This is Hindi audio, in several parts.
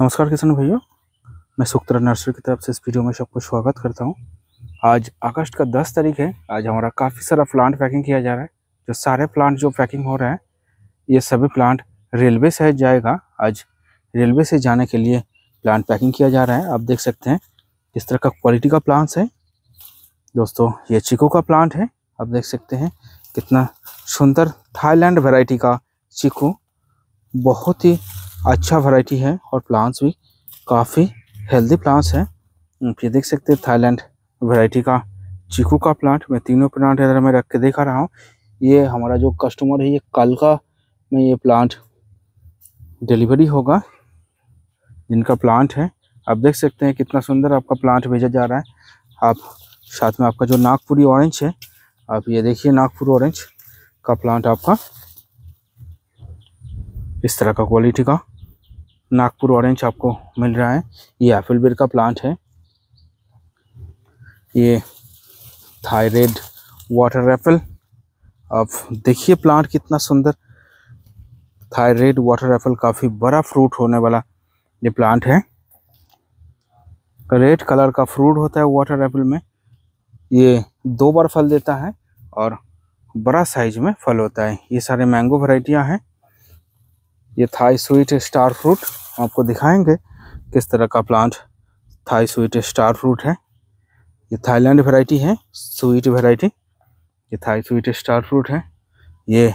नमस्कार किसान भैया मैं सुखतरा नर्सरी की तरफ से इस वीडियो में सबको स्वागत करता हूँ आज अगस्त का 10 तारीख है आज हमारा काफ़ी सारा प्लांट पैकिंग किया जा रहा है जो सारे प्लांट जो पैकिंग हो रहे हैं ये सभी प्लांट रेलवे से जाएगा आज रेलवे से जाने के लिए प्लांट पैकिंग किया जा रहा है आप देख सकते हैं किस तरह का क्वालिटी का प्लांट्स है दोस्तों ये चिको का प्लांट है आप देख सकते हैं कितना सुंदर थाईलैंड वेराइटी का चीकू बहुत ही अच्छा वैरायटी है और प्लांट्स भी काफ़ी हेल्दी प्लांट्स हैं ये देख सकते हैं थाईलैंड वैरायटी का चीकू का प्लांट मैं तीनों प्लांट इधर मैं रख के देखा रहा हूँ ये हमारा जो कस्टमर है ये कल का में ये प्लांट डिलीवरी होगा जिनका प्लांट है आप देख सकते हैं कितना सुंदर आपका प्लांट भेजा जा रहा है आप साथ में आपका जो नागपुरी ऑरेंज है आप ये देखिए नागपुर ऑरेंज का प्लांट आपका इस तरह का क्वालिटी का नागपुर ऑरेंज आपको मिल रहा है ये एफिल बेर का प्लांट है ये थायरेड वाटर एप्पल आप देखिए प्लांट कितना सुंदर थायरेड वाटर एप्पल काफ़ी बड़ा फ्रूट होने वाला ये प्लांट है रेड कलर का फ्रूट होता है वाटर एप्पल में ये दो बार फल देता है और बड़ा साइज में फल होता है ये सारे मैंगो वराइटियाँ हैं ये थाई स्वीट स्टार फ्रूट आपको दिखाएंगे किस तरह का plant Thai sweet star fruit है ये थाईलैंड वैरायटी है स्वीट वैरायटी ये थाई स्वीट स्टार फ्रूट है ये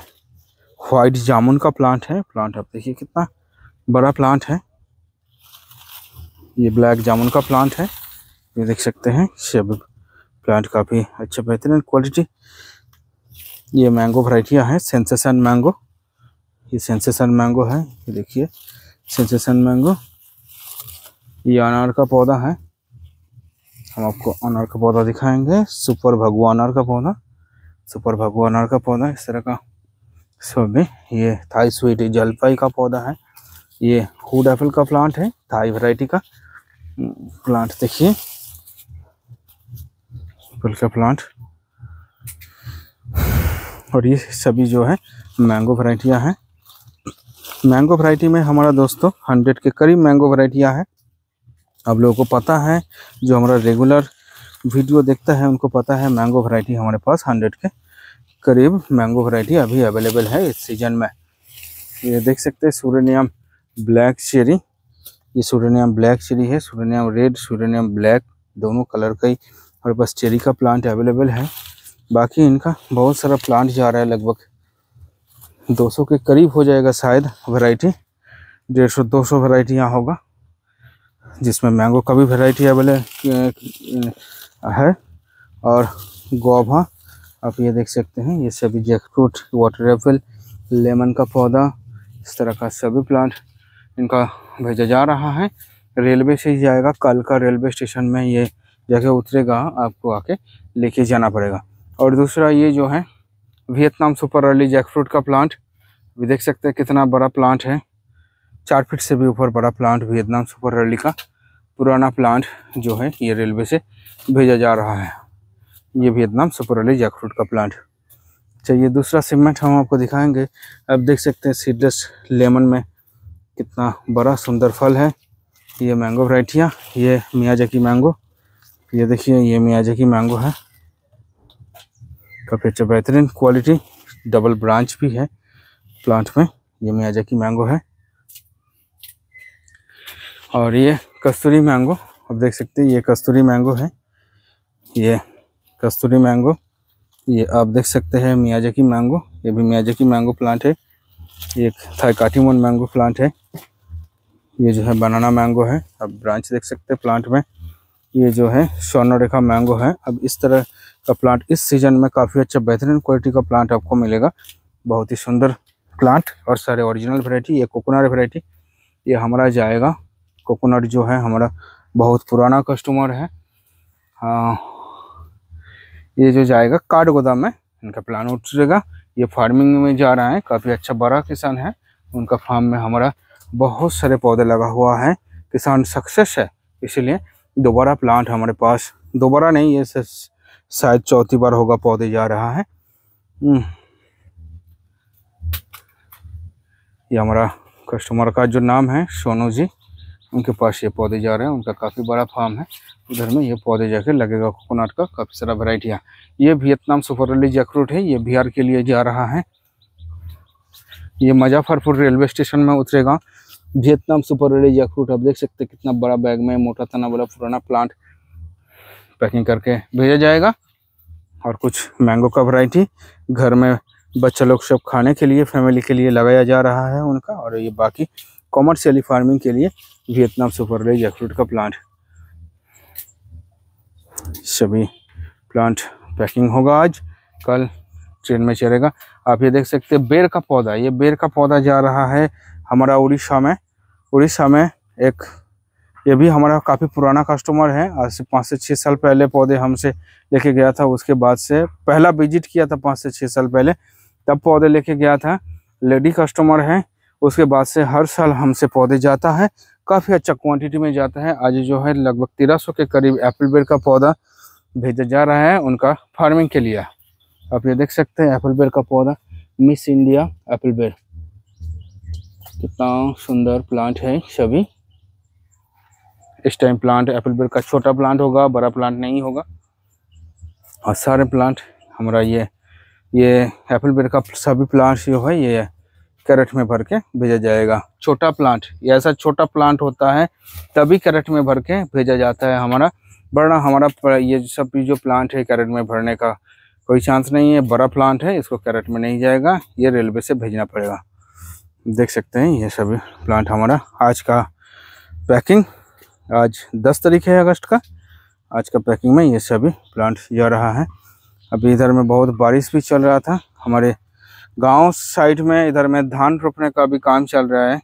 वाइट जामुन का प्लांट है प्लांट आप देखिए कितना बड़ा प्लांट है ये ब्लैक जामुन का प्लांट है ये देख सकते हैं शेब प्लांट काफ़ी अच्छा बेहतरीन क्वालिटी ये मैंगो वराइटियाँ हैं सेंसेसन मैंगो ये सेंसेशन मैंगो है ये देखिए सेंसेशन मैंगो ये अनार का पौधा है हम आपको अनार का पौधा दिखाएंगे सुपर भगवान अनार का पौधा सुपर भगवान अनार का पौधा इस तरह का सब में ये थाई स्वीट जलपाई का पौधा है ये हुड एफल का प्लांट है थाई वैरायटी का प्लांट देखिए फुल का प्लांट और ये सभी जो है मैंगो वैरायटियाँ हैं मैंगो वैरायटी में हमारा दोस्तों हंड्रेड के करीब मैंगो वैरायटियाँ हैं आप लोगों को पता है जो हमारा रेगुलर वीडियो देखता है उनको पता है मैंगो वैरायटी हमारे पास हंड्रेड के करीब मैंगो वैरायटी अभी अवेलेबल है इस सीजन में ये देख सकते हैं सूर्यनियम ब्लैक चेरी ये सूर्यनियम ब्लैक चेरी है सूर्यनियम रेड सूर्यनियम ब्लैक दोनों कलर का ही हमारे पास चेरी का प्लांट अवेलेबल है बाकी इनका बहुत सारा प्लांट जा रहा है लगभग 200 के करीब हो जाएगा शायद वैरायटी दो सौ वेराइटी यहाँ होगा जिसमें मैंगो का भी वैरायटी अवेलेबल है और गोभा आप ये देख सकते हैं ये सभी फ्रूट वाटर एप्पल लेमन का पौधा इस तरह का सभी प्लांट इनका भेजा जा रहा है रेलवे से ही जाएगा कल का रेलवे स्टेशन में ये जगह उतरेगा आपको आके लेके जाना पड़ेगा और दूसरा ये जो है वियतनाम सुपर अर्ली जैकफ्रूट का प्लांट भी देख सकते हैं कितना बड़ा प्लांट है चार फीट से भी ऊपर बड़ा प्लांट वियतनाम सुपर अर्ली का पुराना प्लांट जो है ये रेलवे से भेजा जा रहा है ये वियतनाम सुपर अर्ली जैकफ्रूट का प्लांट चाहिए दूसरा सीमेंट हम आपको दिखाएंगे अब देख सकते हैं सीडस लेमन में कितना बड़ा सुंदर फल है ये मैंगो वराइटियाँ ये मियाजाकी मैंगो ये देखिए ये की मैंगो है काफ़ी अच्छा बेहतरीन क्वालिटी डबल ब्रांच भी है प्लांट में ये मियाजा की मैंगो है और ये कस्तूरी मैंगो आप देख सकते हैं ये कस्तूरी मैंगो है ये कस्तूरी मैंगो ये आप देख सकते हैं मियाजा की मैंगो ये भी मियाजा की मैंगो प्लांट है ये थाटीम मैंगो प्लांट है ये जो है बनाना मैंगो है आप ब्रांच देख सकते हैं प्लांट में ये जो है स्वर्णरेखा मैंगो है अब इस तरह का प्लांट इस सीजन में काफ़ी अच्छा बेहतरीन क्वालिटी का प्लांट आपको मिलेगा बहुत ही सुंदर प्लांट और सारे ओरिजिनल वेराइटी ये कोकोनट वेराइटी ये हमारा जाएगा कोकोनट जो है हमारा बहुत पुराना कस्टमर है हाँ ये जो जाएगा काट गोदाम में इनका प्लान उठेगा ये फार्मिंग में जा रहा है काफ़ी अच्छा बड़ा किसान है उनका फार्म में हमारा बहुत सारे पौधे लगा हुआ है किसान सक्सेस है इसीलिए दोबारा प्लांट हमारे पास दोबारा नहीं ये शायद चौथी बार होगा पौधे जा रहा है हम्म। ये हमारा कस्टमर का जो नाम है सोनू जी उनके पास ये पौधे जा रहे हैं उनका काफ़ी बड़ा फार्म है उधर में ये पौधे जाके लगेगा कोकोनट का काफ़ी सारा वेराइटियाँ ये वियतनाम सुपर रेली जैकरूट है ये बिहार के लिए जा रहा है ये मुजफ्फरपुर रेलवे स्टेशन में उतरेगा वियतनाम सुपर रेली जैक्रूट आप देख सकते हैं कितना बड़ा बैग में मोटा तना वाला पुराना प्लांट पैकिंग करके भेजा जाएगा और कुछ मैंगो का वैरायटी घर में बच्चा लोग सब खाने के लिए फैमिली के लिए लगाया जा रहा है उनका और ये बाकी कॉमर्शियली फार्मिंग के लिए वियतनाम सुपर ले जैकफ्रूट का प्लांट सभी प्लांट पैकिंग होगा आज कल ट्रेन में चलेगा आप ये देख सकते हैं बेर का पौधा ये बेर का पौधा जा रहा है हमारा उड़ीसा में उड़ीसा में एक ये भी हमारा काफ़ी पुराना कस्टमर है आज से पाँच से छः साल पहले पौधे हमसे लेके गया था उसके बाद से पहला विजिट किया था पाँच से छः साल पहले तब पौधे लेके गया था लेडी कस्टमर है उसके बाद से हर साल हमसे पौधे जाता है काफ़ी अच्छा क्वांटिटी में जाता है आज जो है लगभग तेरह सौ के करीब एप्पल बेर का पौधा भेजा जा रहा है उनका फार्मिंग के लिए आप ये देख सकते हैं एप्पल बेर का पौधा मिस इंडिया एप्पल बेर कितना सुंदर प्लांट है सभी इस टाइम प्लांट एप्पल बेर का छोटा प्लांट होगा बड़ा प्लांट नहीं होगा और सारे प्लांट हमारा ये ये एप्पल बेर का सभी प्लांट जो है ये कैरेट में भर के भेजा जाएगा छोटा प्लांट ये ऐसा छोटा प्लांट होता है तभी कैरेट में भर के भेजा जाता है हमारा बड़ा हमारा ये सब जो प्लांट है कैरेट में भरने का कोई चांस नहीं है बड़ा प्लांट है इसको कैरेट में नहीं जाएगा ये रेलवे से भेजना पड़ेगा देख सकते हैं ये सभी प्लांट हमारा आज का पैकिंग आज 10 तारीख है अगस्त का आज का पैकिंग में ये सभी प्लांट जा रहा है अभी इधर में बहुत बारिश भी चल रहा था हमारे गांव साइड में इधर में धान रोपने का भी काम चल रहा है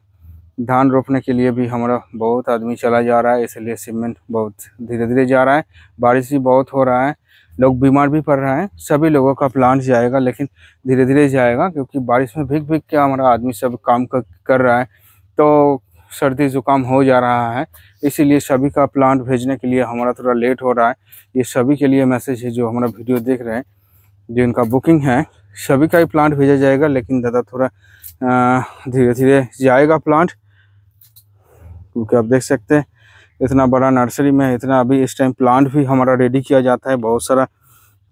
धान रोपने के लिए भी हमारा बहुत आदमी चला जा रहा है इसलिए सीमेंट बहुत धीरे धीरे जा रहा है बारिश भी बहुत हो रहा है लोग बीमार भी पड़ रहे हैं सभी लोगों का प्लांट जाएगा लेकिन धीरे धीरे जाएगा क्योंकि बारिश में भीग भीग के हमारा आदमी सब काम कर रहा है तो सर्दी ज़ुकाम हो जा रहा है इसीलिए सभी का प्लांट भेजने के लिए हमारा थोड़ा लेट हो रहा है ये सभी के लिए मैसेज है जो हमारा वीडियो देख रहे हैं जो इनका बुकिंग है सभी का ही प्लांट भेजा जाएगा लेकिन दादा थोड़ा धीरे धीरे जाएगा प्लांट क्योंकि आप देख सकते हैं इतना बड़ा नर्सरी में इतना अभी इस टाइम प्लांट भी हमारा रेडी किया जाता है बहुत सारा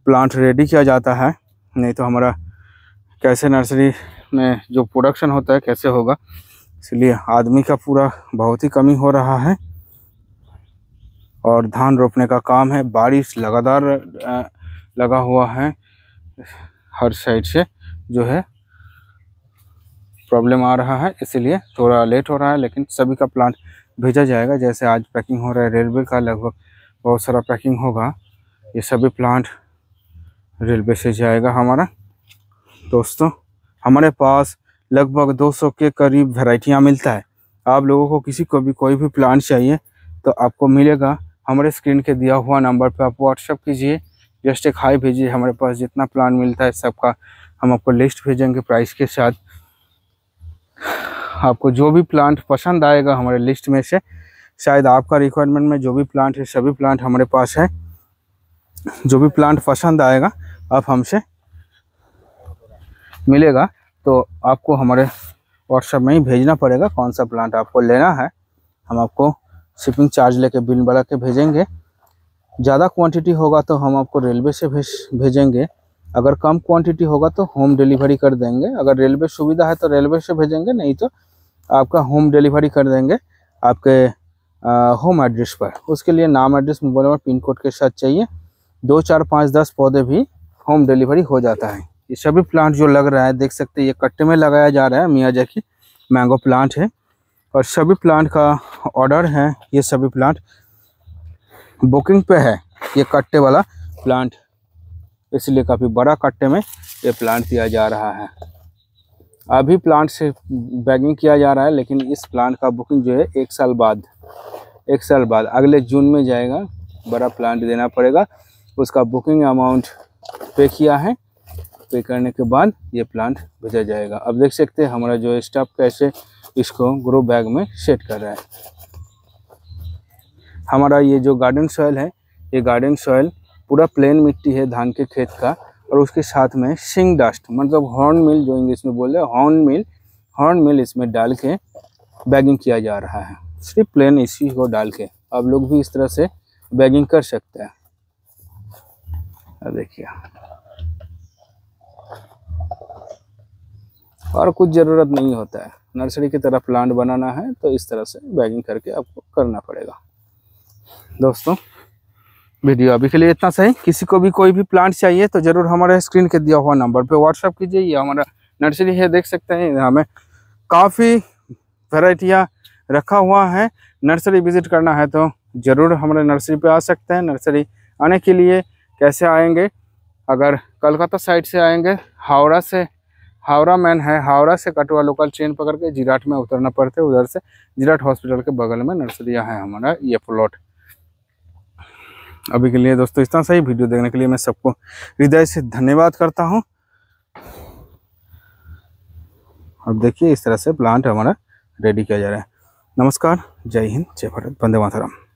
प्लांट रेडी किया जाता है नहीं तो हमारा कैसे नर्सरी में जो प्रोडक्शन होता है कैसे होगा इसलिए आदमी का पूरा बहुत ही कमी हो रहा है और धान रोपने का काम है बारिश लगातार लगा हुआ है हर साइड से जो है प्रॉब्लम आ रहा है इसीलिए थोड़ा लेट हो रहा है लेकिन सभी का प्लांट भेजा जाएगा जैसे आज पैकिंग हो रहा है रेलवे का लगभग बहुत सारा पैकिंग होगा ये सभी प्लांट रेलवे से जाएगा हमारा दोस्तों हमारे पास लगभग 200 के करीब वेराइटियाँ मिलता है आप लोगों को किसी को भी कोई भी प्लांट चाहिए तो आपको मिलेगा हमारे स्क्रीन के दिया हुआ नंबर पर आप व्हाट्सअप कीजिए जस्ट एक हाई भेजिए हमारे पास जितना प्लान मिलता है सबका हम आपको लिस्ट भेजेंगे प्राइस के साथ आपको जो भी प्लांट पसंद आएगा हमारे लिस्ट में से शायद आपका रिक्वायरमेंट में जो भी प्लांट है सभी प्लांट हमारे पास है जो भी प्लांट पसंद आएगा आप हमसे मिलेगा तो आपको हमारे व्हाट्सएप में ही भेजना पड़ेगा कौन सा प्लांट आपको लेना है हम आपको शिपिंग चार्ज लेके बिल बढ़ा के भेजेंगे ज़्यादा क्वांटिटी होगा तो हम आपको रेलवे से भेज भेजेंगे अगर कम क्वांटिटी होगा तो होम डिलीवरी कर देंगे अगर रेलवे सुविधा है तो रेलवे से भेजेंगे नहीं तो आपका होम डिलीवरी कर देंगे आपके आ, होम एड्रेस पर उसके लिए नाम address mobile number pin code के साथ चाहिए दो चार पाँच दस पौधे भी होम डिलीवरी हो जाता है ये सभी प्लांट जो लग रहा है देख सकते हैं ये कट्टे में लगाया जा रहा है मियाँ की मैंगो प्लांट है और सभी प्लांट का ऑर्डर है ये सभी प्लांट बुकिंग पे है ये कट्टे वाला प्लांट इसलिए काफ़ी बड़ा कट्टे में ये प्लांट दिया जा रहा है अभी प्लांट से बैगिंग किया जा रहा है लेकिन इस प्लांट का बुकिंग जो है एक साल बाद एक साल बाद अगले जून में जाएगा बड़ा प्लांट देना पड़ेगा उसका बुकिंग अमाउंट पे किया है पे करने के बाद ये प्लांट भेजा जाएगा अब देख सकते हैं हमारा जो स्टाफ कैसे इसको ग्रो बैग में सेट कर रहा है हमारा ये जो गार्डन सॉयल है ये गार्डन सॉयल पूरा प्लेन मिट्टी है धान के खेत का और उसके साथ में सिंग डस्ट मतलब हॉर्न मिल जो इंग्लिश में बोल रहे हैं हॉर्न मिल हॉर्न मिल इसमें डाल के बैगिंग किया जा रहा है सिर्फ प्लेन इसी को डाल के आप लोग भी इस तरह से बैगिंग कर सकते हैं देखिए और कुछ ज़रूरत नहीं होता है नर्सरी की तरह प्लांट बनाना है तो इस तरह से बैगिंग करके आपको करना पड़ेगा दोस्तों वीडियो अभी के लिए इतना सही किसी को भी कोई भी प्लांट चाहिए तो ज़रूर हमारे स्क्रीन के दिया हुआ नंबर पे व्हाट्सअप कीजिए या हमारा नर्सरी है देख सकते हैं हमें काफ़ी वेराइटियाँ रखा हुआ है नर्सरी विज़िट करना है तो ज़रूर हमारे नर्सरी पे आ सकते हैं नर्सरी आने के लिए कैसे आएंगे अगर कलकत्ता साइड से आएंगे हावड़ा से हावड़ा मैन है हावड़ा से कटवा लोकल ट्रेन पकड़ के जिराट में उतरना पड़ता है उधर से जिराट हॉस्पिटल के बगल में नर्सरिया है हमारा ये प्लॉट अभी के लिए दोस्तों इतना सही वीडियो देखने के लिए मैं सबको हृदय से धन्यवाद करता हूँ अब देखिए इस तरह से प्लांट हमारा रेडी किया जा रहा है नमस्कार जय हिंद जय भारत वंदे मातरम